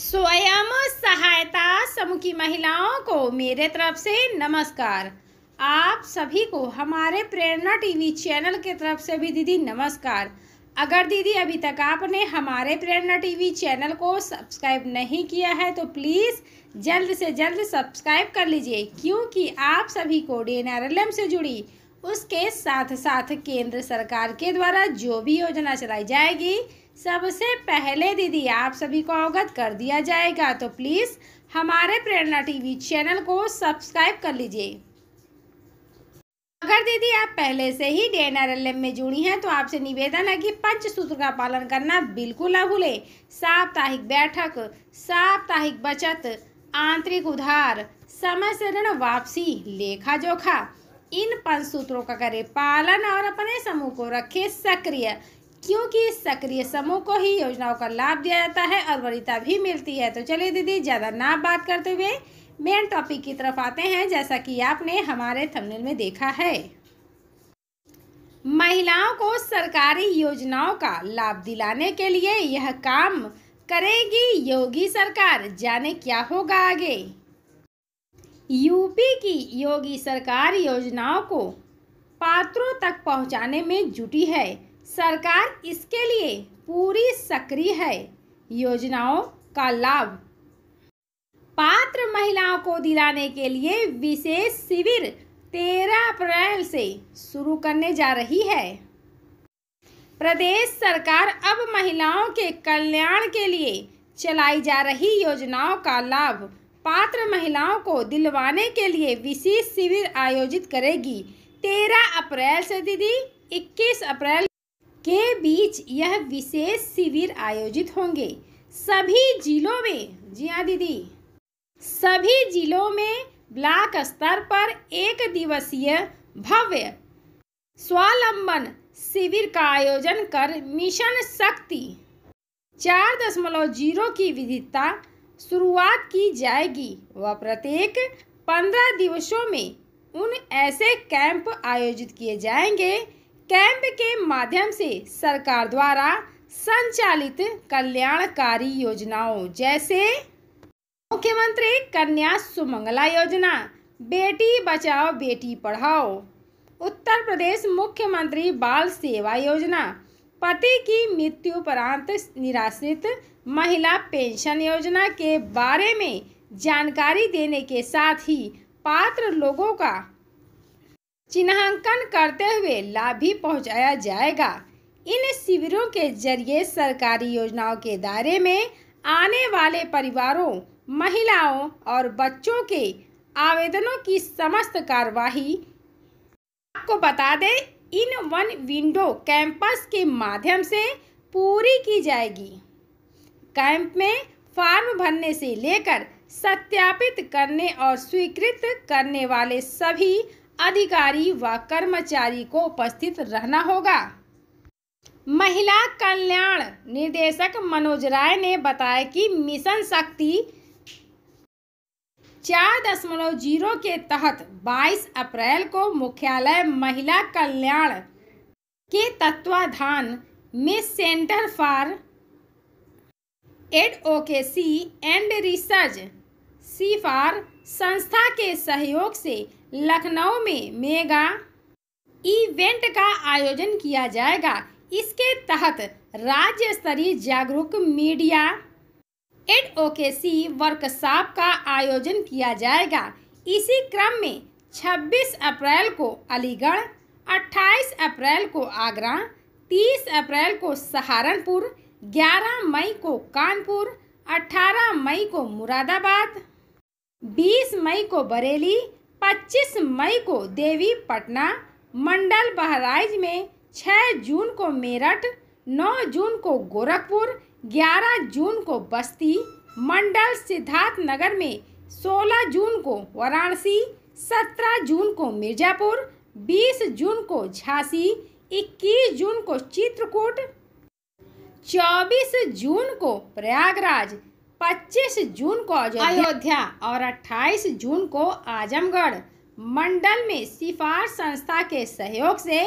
स्वयं सहायता समूह की महिलाओं को मेरे तरफ से नमस्कार आप सभी को हमारे प्रेरणा टीवी चैनल के तरफ से भी दीदी नमस्कार अगर दीदी अभी तक आपने हमारे प्रेरणा टीवी चैनल को सब्सक्राइब नहीं किया है तो प्लीज़ जल्द से जल्द सब्सक्राइब कर लीजिए क्योंकि आप सभी को डी से जुड़ी उसके साथ साथ केंद्र सरकार के द्वारा जो भी योजना चलाई जाएगी सबसे पहले दीदी आप सभी को अवगत कर दिया जाएगा तो प्लीज़ हमारे प्रेरणा टीवी चैनल को सब्सक्राइब कर लीजिए अगर दीदी आप पहले से ही डी एन में जुड़ी हैं तो आपसे निवेदन है कि पंच सूत्र का पालन करना बिल्कुल ना भूलें साप्ताहिक बैठक साप्ताहिक बचत आंतरिक उधार समय से ऋण वापसी लेखा जोखा इन पांच सूत्रों का करें पालन और अपने समूह को रखें सक्रिय क्योंकि इस सक्रिय समूह को ही योजनाओं का लाभ दिया जाता है और वरीता भी मिलती है तो चलिए दीदी ज़्यादा ना बात करते हुए मेन टॉपिक की तरफ आते हैं जैसा कि आपने हमारे थंबनेल में देखा है महिलाओं को सरकारी योजनाओं का लाभ दिलाने के लिए यह काम करेगी योगी सरकार जाने क्या होगा आगे यूपी की योगी सरकार योजनाओं को पात्रों तक पहुंचाने में जुटी है सरकार इसके लिए पूरी सक्रिय है योजनाओं का लाभ पात्र महिलाओं को दिलाने के लिए विशेष शिविर तेरह अप्रैल से शुरू करने जा रही है प्रदेश सरकार अब महिलाओं के कल्याण के लिए चलाई जा रही योजनाओं का लाभ पात्र महिलाओं को दिलवाने के लिए विशेष शिविर आयोजित करेगी तेरह अप्रैल से दीदी इक्कीस अप्रैल के बीच यह विशेष शिविर आयोजित होंगे सभी जिलों में जी हाँ दीदी सभी जिलों में ब्लॉक स्तर पर एक दिवसीय भव्य स्वावलंबन शिविर का आयोजन कर मिशन शक्ति चार दशमलव जीरो की विधिता शुरुआत की जाएगी व प्रत्येक पंद्रह दिवसों में उन ऐसे कैंप आयोजित किए जाएंगे कैंप के माध्यम से सरकार द्वारा संचालित कल्याणकारी योजनाओं जैसे मुख्यमंत्री कन्या सुमंगला योजना बेटी बचाओ बेटी पढ़ाओ उत्तर प्रदेश मुख्यमंत्री बाल सेवा योजना पति की मृत्यु परांत निराश्रित महिला पेंशन योजना के बारे में जानकारी देने के साथ ही पात्र लोगों का चिन्हांकन करते हुए लाभ भी पहुंचाया जाएगा इन शिविरों के जरिए सरकारी योजनाओं के दायरे में आने वाले परिवारों महिलाओं और बच्चों के आवेदनों की समस्त कार्यवाही आपको बता दें इन वन विंडो कैंपस के माध्यम से पूरी की जाएगी कैंप में फॉर्म भरने से लेकर सत्यापित करने और स्वीकृत करने वाले सभी अधिकारी व कर्मचारी को उपस्थित रहना होगा महिला कल्याण निर्देशक मनोज राय ने बताया कि मिशन शक्ति चार दशमलव जीरो के तहत 22 अप्रैल को मुख्यालय महिला कल्याण के तत्वाधान में centre for advocacy and research CFAR संस्था के सहयोग से लखनऊ में मेगा इवेंट का आयोजन किया जाएगा इसके तहत राज्य स्तरीय जागरूक मीडिया के ओकेसी वर्कशॉप का आयोजन किया जाएगा इसी क्रम में 26 अप्रैल को अलीगढ़ 28 अप्रैल को आगरा 30 अप्रैल को सहारनपुर 11 मई को कानपुर 18 मई को मुरादाबाद 20 मई को बरेली 25 मई को देवी पटना मंडल बहराइच में 6 जून को मेरठ 9 जून को गोरखपुर 11 जून को बस्ती मंडल सिद्धार्थ नगर में 16 जून को वाराणसी 17 जून को मिर्जापुर 20 जून को झांसी 21 जून को चित्रकूट 24 जून को प्रयागराज 25 जून को अयोध्या और 28 जून को आजमगढ़ मंडल में सिफार संस्था के सहयोग से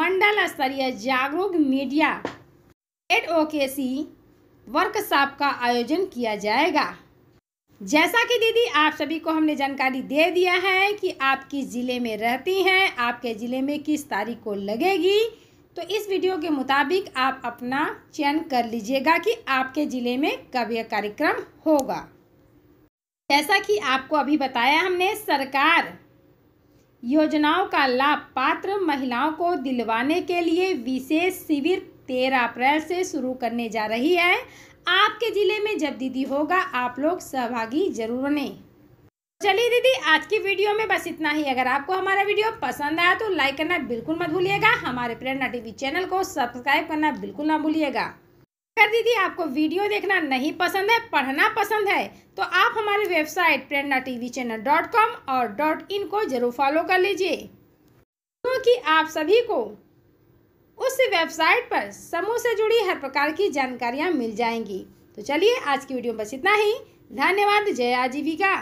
मंडल स्तरीय जागरूक मीडिया एड सी वर्कशॉप का आयोजन किया जाएगा जैसा कि दीदी आप सभी को हमने जानकारी दे दिया है कि आप किस ज़िले में रहती हैं आपके ज़िले में किस तारीख को लगेगी तो इस वीडियो के मुताबिक आप अपना चयन कर लीजिएगा कि आपके ज़िले में कब यह कार्यक्रम होगा जैसा कि आपको अभी बताया हमने सरकार योजनाओं का लाभ पात्र महिलाओं को दिलवाने के लिए विशेष शिविर तेरह अप्रैल से शुरू करने जा रही है आपके ज़िले में जब दीदी होगा आप लोग सहभागी जरूर बने चलिए दीदी आज की वीडियो में बस इतना ही अगर आपको हमारा वीडियो पसंद आया तो लाइक करना बिल्कुल मत भूलिएगा हमारे प्रेरणा टीवी चैनल को सब्सक्राइब करना बिल्कुल ना भूलिएगा अगर दीदी आपको वीडियो देखना नहीं पसंद है पढ़ना पसंद है तो आप हमारी website Prerana TV channel dot com और डॉट इन को जरूर फॉलो कर लीजिए क्योंकि तो आप सभी को उस वेबसाइट पर समूह से जुड़ी हर प्रकार की जानकारियाँ मिल जाएंगी तो चलिए आज की वीडियो में बस इतना ही धन्यवाद जय आजीविका